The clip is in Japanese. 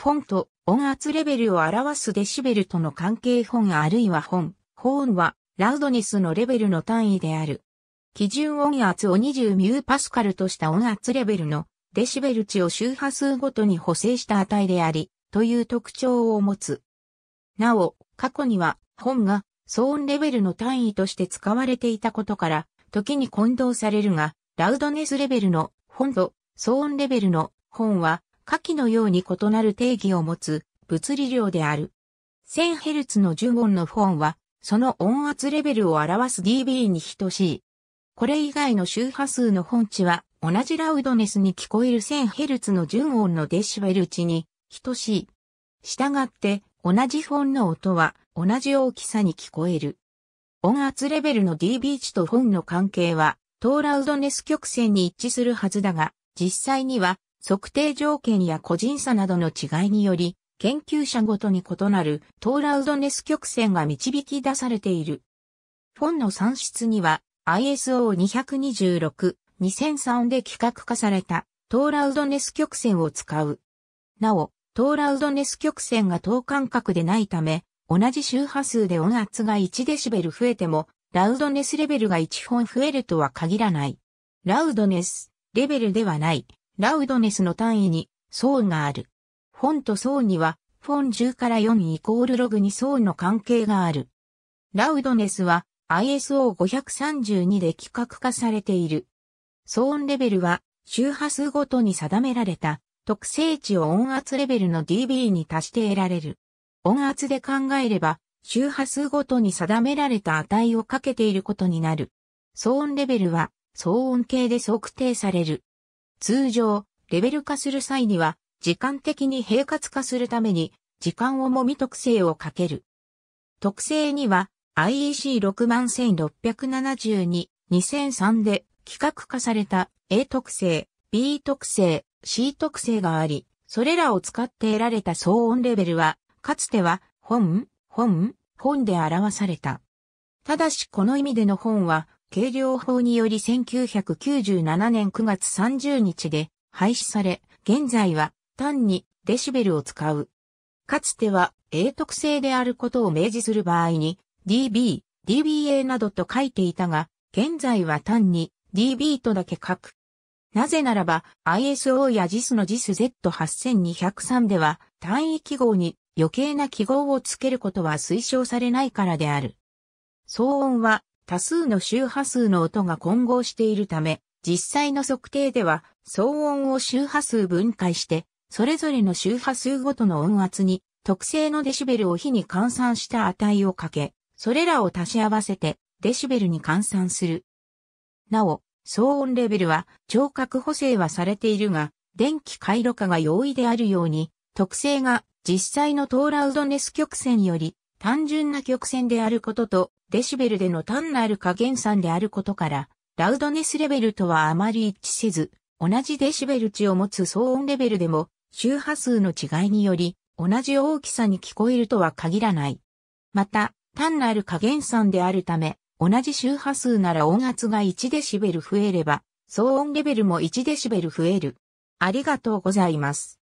フォンと音圧レベルを表すデシベルとの関係本あるいは本、ホーンはラウドネスのレベルの単位である。基準音圧を20ミューパスカルとした音圧レベルのデシベル値を周波数ごとに補正した値であり、という特徴を持つ。なお、過去には本が騒音レベルの単位として使われていたことから、時に混同されるが、ラウドネスレベルの本と騒音レベルの本は下記のように異なる定義を持つ物理量である。1000Hz の10音のフォンは、その音圧レベルを表す dB に等しい。これ以外の周波数の本値は、同じラウドネスに聞こえる 1000Hz の純音のデシベル値に等しい。したがって、同じフォンの音は同じ大きさに聞こえる。音圧レベルの dB 値とフォンの関係は、トーラウドネス曲線に一致するはずだが、実際には測定条件や個人差などの違いにより、研究者ごとに異なるトーラウドネス曲線が導き出されている。フォンの算出には ISO226、2003で規格化されたトーラウドネス曲線を使う。なお、トーラウドネス曲線が等間隔でないため、同じ周波数で音圧が1デシベル増えても、ラウドネスレベルが1本増えるとは限らない。ラウドネス、レベルではない、ラウドネスの単位に層がある。フォンと層には、フォン10から4イコールログに層の関係がある。ラウドネスは ISO532 で規格化されている。騒音レベルは周波数ごとに定められた特性値を音圧レベルの dB に達して得られる。音圧で考えれば周波数ごとに定められた値をかけていることになる。騒音レベルは騒音計で測定される。通常、レベル化する際には、時間的に平滑化するために、時間をもみ特性をかける。特性には、IEC61672、2003で規格化された A 特性、B 特性、C 特性があり、それらを使って得られた騒音レベルは、かつては、本、本、本で表された。ただしこの意味での本は、計量法により1997年9月30日で廃止され、現在は単にデシベルを使う。かつては A 特性であることを明示する場合に DB、DBA などと書いていたが、現在は単に DB とだけ書く。なぜならば ISO や JIS の JISZ8203 では単位記号に余計な記号をつけることは推奨されないからである。騒音は多数の周波数の音が混合しているため、実際の測定では騒音を周波数分解して、それぞれの周波数ごとの音圧に特性のデシベルを比に換算した値をかけ、それらを足し合わせてデシベルに換算する。なお、騒音レベルは聴覚補正はされているが、電気回路化が容易であるように、特性が実際のトーラウドネス曲線より単純な曲線であることと、デシベルでの単なる加減算であることから、ラウドネスレベルとはあまり一致せず、同じデシベル値を持つ騒音レベルでも、周波数の違いにより、同じ大きさに聞こえるとは限らない。また、単なる加減算であるため、同じ周波数なら音圧が1デシベル増えれば、騒音レベルも1デシベル増える。ありがとうございます。